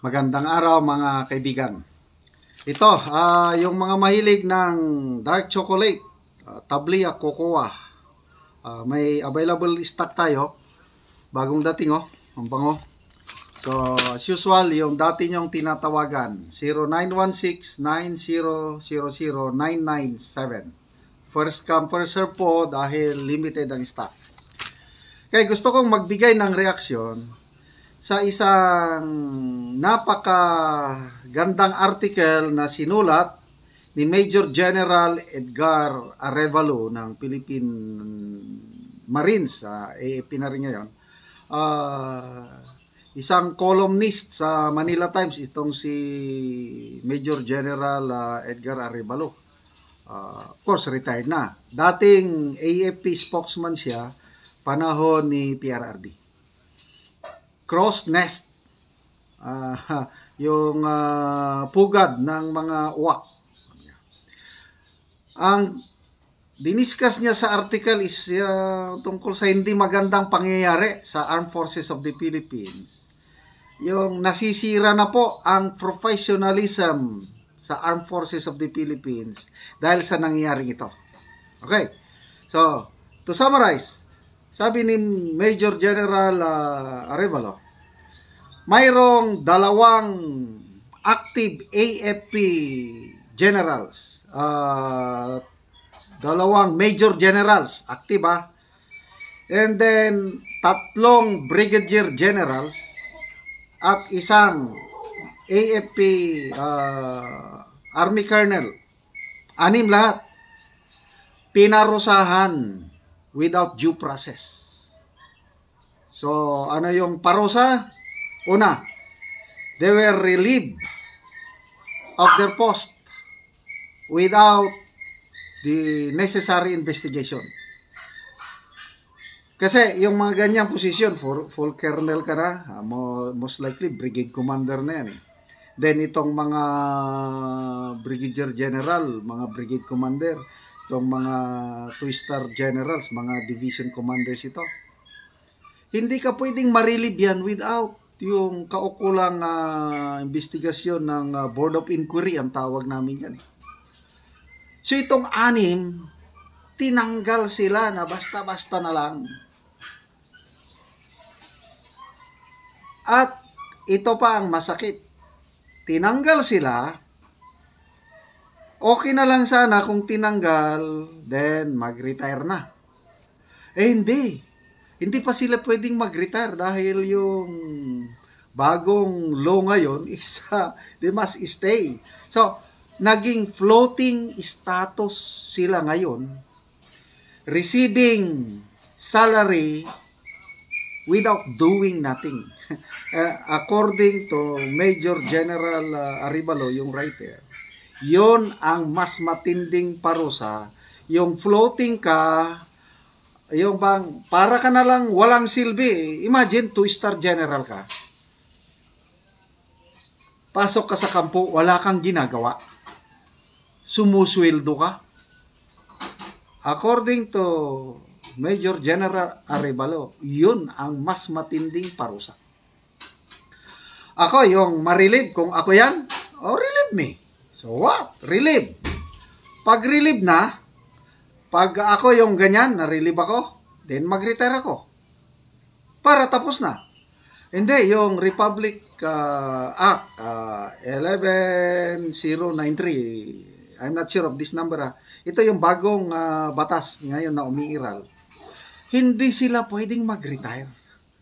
Magandang araw mga kaibigan. Ito, uh, yung mga mahilig ng dark chocolate, uh, ah, tablia cocoa. Uh, may available stock tayo. Bagong dating oh, ang bango. So, as usual, yung dati nyong tinatawagan, 0916-9000-997. First come, first serve po dahil limited ang stock. Kaya gusto kong magbigay ng reaksyon sa isang napaka gandang article na sinulat ni Major General Edgar Arevalo ng Philippine Marines sa uh, AFP na rin ngayon uh, isang columnist sa Manila Times itong si Major General uh, Edgar Arevalo uh, of course retired na dating AFP spokesman siya panahon ni PRRD cross nest uh, yung uh, pugad ng mga uwak. Ang diniskas niya sa article is uh, tungkol sa hindi magandang pangyayari sa Armed Forces of the Philippines. Yung nasisira na po ang professionalism sa Armed Forces of the Philippines dahil sa nangyayari ito. Okay. So, to summarize, sabi ni Major General uh, Arevalo, mayroong dalawang active AFP generals. Uh, dalawang major generals, active ah. And then, tatlong brigadier generals at isang AFP uh, ah, Army Colonel. Anim lahat. Pinarusahan without due process. So, ano yung parusa? Una, they were relieved of their post without the necessary investigation. Kasi yung mga ganyang position, full, full colonel ka na, ah, most likely brigade commander na yan eh. Then itong mga brigadier general, mga brigade commander, Itong mga 2-star generals, mga division commanders ito. Hindi ka pwedeng marilib yan without yung kaukulang uh, investigasyon ng uh, Board of Inquiry, ang tawag namin yan. Eh. So itong anim, tinanggal sila na basta-basta na lang. At ito pa ang masakit. Tinanggal sila okay na lang sana kung tinanggal, then mag-retire na. Eh hindi. Hindi pa sila pwedeng mag-retire dahil yung bagong law ngayon is ah, they must stay. So, naging floating status sila ngayon, receiving salary without doing nothing. Eh, according to Major General uh, yung writer, yon ang mas matinding parusa. Yung floating ka, yung bang, para ka na lang walang silbi. Imagine, two-star general ka. Pasok ka sa kampo, wala kang ginagawa. Sumusweldo ka. According to Major General Arevalo, yun ang mas matinding parusa. Ako, yung marilib, kung ako yan, oh, relieve me. So what? Relieve. Pag relieve na, pag ako yung ganyan, na-relieve ako, then mag-retire ako. Para tapos na. Hindi, yung Republic uh, Act uh, 11093, I'm not sure of this number ah. Ito yung bagong uh, batas ngayon na umiiral. Hindi sila pwedeng mag-retire.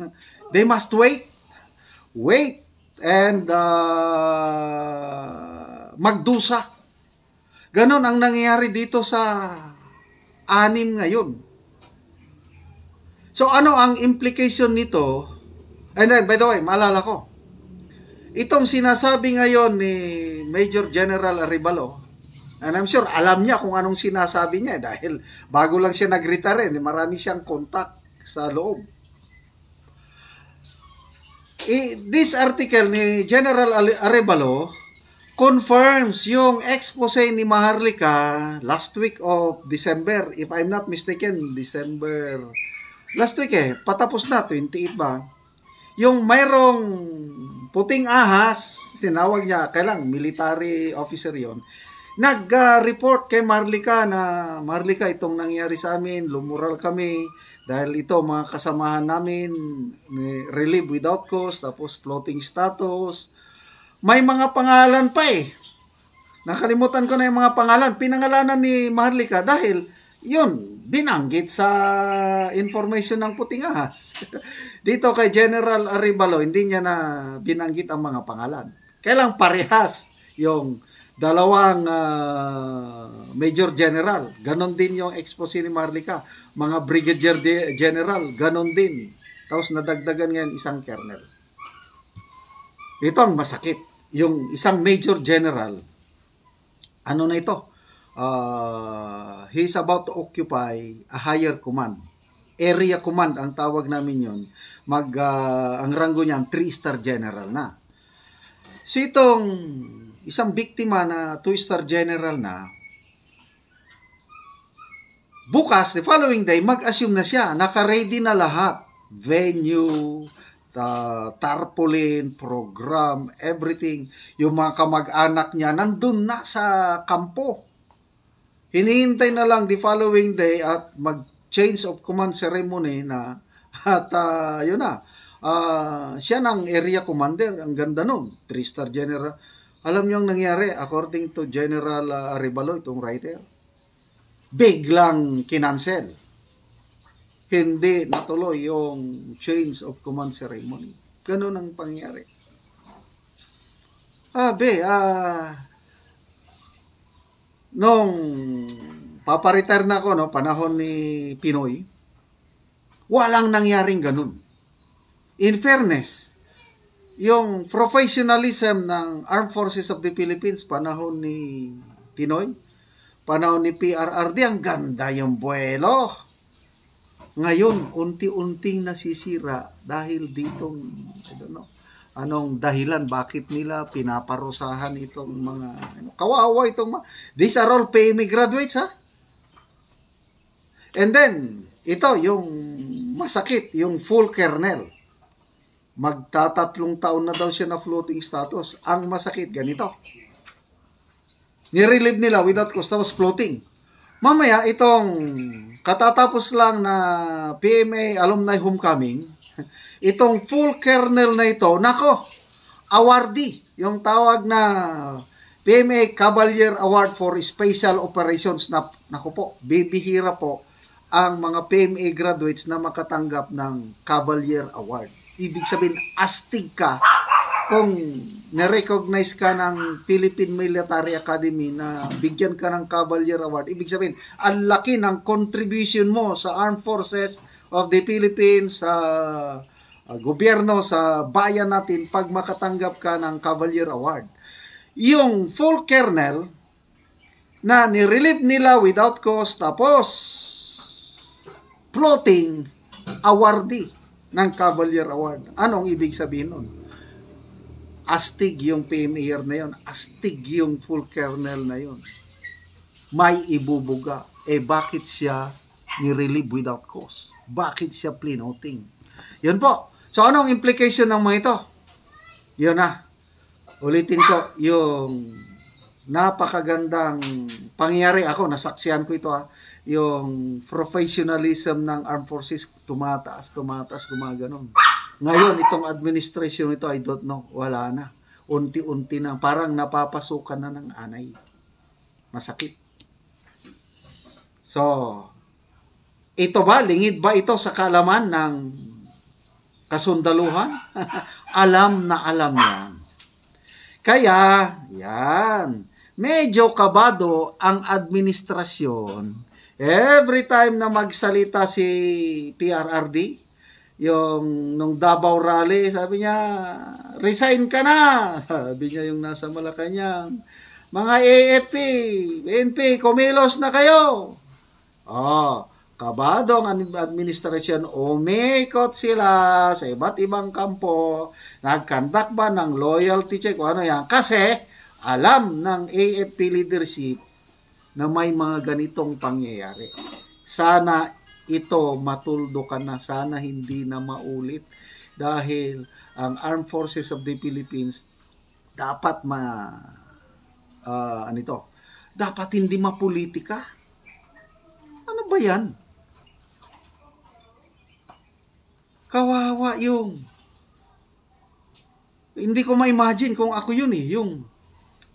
They must wait. Wait. And uh, magdusa. Ganon ang nangyayari dito sa anim ngayon. So ano ang implication nito? And then, by the way, maalala ko, itong sinasabi ngayon ni Major General Arivalo, and I'm sure alam niya kung anong sinasabi niya eh, dahil bago lang siya nag-retire, eh, marami siyang contact sa loob this article ni General Arevalo confirms yung expose ni Maharlika last week of December. If I'm not mistaken, December. Last week eh, patapos na, 28 ba? Yung mayroong puting ahas, sinawag niya, kailang military officer yon nag-report kay Marlika na Marlika itong nangyari sa amin, lumural kami dahil ito mga kasamahan namin eh, relief without cause, tapos floating status, may mga pangalan pa eh. Nakalimutan ko na yung mga pangalan. Pinangalanan ni Maharlika dahil yun, binanggit sa information ng puting ahas. Dito kay General Arivalo, hindi niya na binanggit ang mga pangalan. Kailang parehas yung dalawang uh, Major General. Ganon din yung expose ni Marlika. Mga Brigadier General, ganon din. Tapos nadagdagan ngayon isang Kernel. Ito ang masakit yung isang major general, ano na ito? Uh, ah, he about to occupy a higher command. Area command ang tawag namin yon. Mag, uh, ang ranggo niyan, 3-star general na. So itong isang biktima na 2-star general na, bukas, the following day, mag-assume na siya, naka-ready na lahat. Venue, uh, tarpaulin, program, everything. Yung mga kamag-anak niya, nandun na sa kampo. Hinihintay na lang the following day at mag-change of command ceremony na at uh, yun na. Uh, siya ng area commander. Ang ganda nun. Three-star general. Alam niyo ang nangyari according to General uh, ah, Arevalo, itong writer. Biglang kinansel hindi natuloy yung change of command ceremony. Ganun ang pangyari. Abe, ah, ah, nung paparetire na ako, no, panahon ni Pinoy, walang nangyaring ganun. In fairness, yung professionalism ng Armed Forces of the Philippines panahon ni Pinoy, panahon ni PRRD, ang ganda yung buelo. Ngayon, unti-unting nasisira dahil dito, I don't know, anong dahilan bakit nila pinaparusahan itong mga ano, kawawa itong mga, these are all PME graduates ha and then ito yung masakit yung full kernel magtatatlong taon na daw siya na floating status ang masakit ganito nirelieve nila without cost tapos floating Mamaya, itong katatapos lang na PMA Alumni Homecoming, itong full kernel na ito, nako, awardee, yung tawag na PMA Cavalier Award for Special Operations na, nako po, bibihira po ang mga PMA graduates na makatanggap ng Cavalier Award. Ibig sabihin, astig ka kung na-recognize ka ng Philippine Military Academy na bigyan ka ng Cavalier Award, ibig sabihin, ang laki ng contribution mo sa Armed Forces of the Philippines, sa uh, gobyerno, sa bayan natin pag makatanggap ka ng Cavalier Award. Yung full kernel na nirelieve nila without cost tapos plotting awardee ng Cavalier Award. Anong ibig sabihin nun? Astig yung PMAR na yon. Astig yung full kernel na yon. May ibubuga. Eh bakit siya nirelieve without cause? Bakit siya plinoting? Yun po. So ano ang implication ng mga ito? Yun na. Ulitin ko yung napakagandang pangyari ako, nasaksihan ko ito ha, ah. yung professionalism ng armed forces tumataas, tumataas, gumaganon. Ngayon, itong administration ito, I don't know, wala na. Unti-unti na, parang napapasukan na ng anay. Masakit. So, ito ba, lingid ba ito sa kalaman ng kasundaluhan? alam na alam yan. Kaya, yan, medyo kabado ang administrasyon every time na magsalita si PRRD, yung nung Davao Rally, sabi niya, resign ka na. Sabi niya yung nasa Malacanang. Mga AFP, BNP, kumilos na kayo. Oh, ah, kabado ang administrasyon, umikot sila sa iba't ibang kampo, nagkandak ba ng loyalty check o ano yan? Kasi alam ng AFP leadership na may mga ganitong pangyayari. Sana ito matuldo ka na sana hindi na maulit dahil ang Armed Forces of the Philippines dapat ma uh, ito dapat hindi mapolitika ano ba yan kawawa yung hindi ko ma-imagine kung ako yun eh yung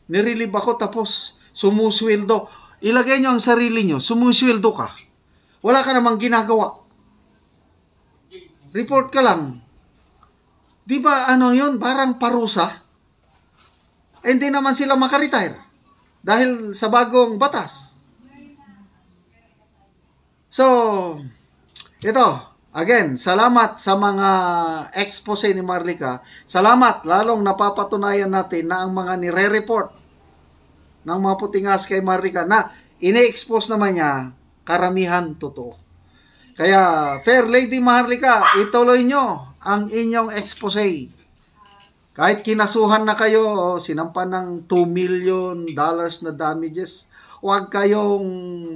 nirelieve ako tapos sumusweldo ilagay nyo ang sarili nyo sumusweldo ka wala ka namang ginagawa. Report ka lang. Di ba ano yun? Barang parusa? Eh, hindi naman sila makaretire dahil sa bagong batas. So, ito, again, salamat sa mga expose ni Marlica. Salamat, lalong napapatunayan natin na ang mga nire-report ng mga puting as kay Marika na ine-expose naman niya karamihan totoo. Kaya, Fair Lady Maharlika, ituloy nyo ang inyong expose. Kahit kinasuhan na kayo, sinampan ng 2 million dollars na damages, huwag kayong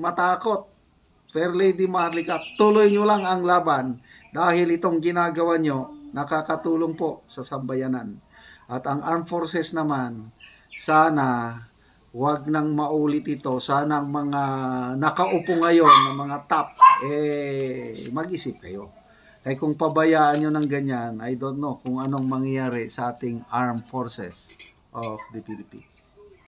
matakot. Fair Lady Maharlika, tuloy nyo lang ang laban dahil itong ginagawa nyo nakakatulong po sa sambayanan. At ang armed forces naman, sana Huwag nang maulit ito. Sana ang mga nakaupo ngayon, ng mga top, eh, mag-isip kayo. Kaya kung pabayaan nyo ng ganyan, I don't know kung anong mangyayari sa ating armed forces of the Philippines.